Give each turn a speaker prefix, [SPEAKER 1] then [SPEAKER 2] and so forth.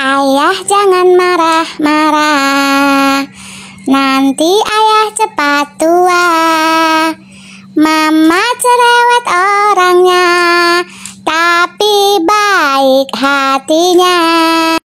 [SPEAKER 1] Ayah jangan marah-marah Nanti ayah cepat tua Mama cerewet orangnya Tapi baik hatinya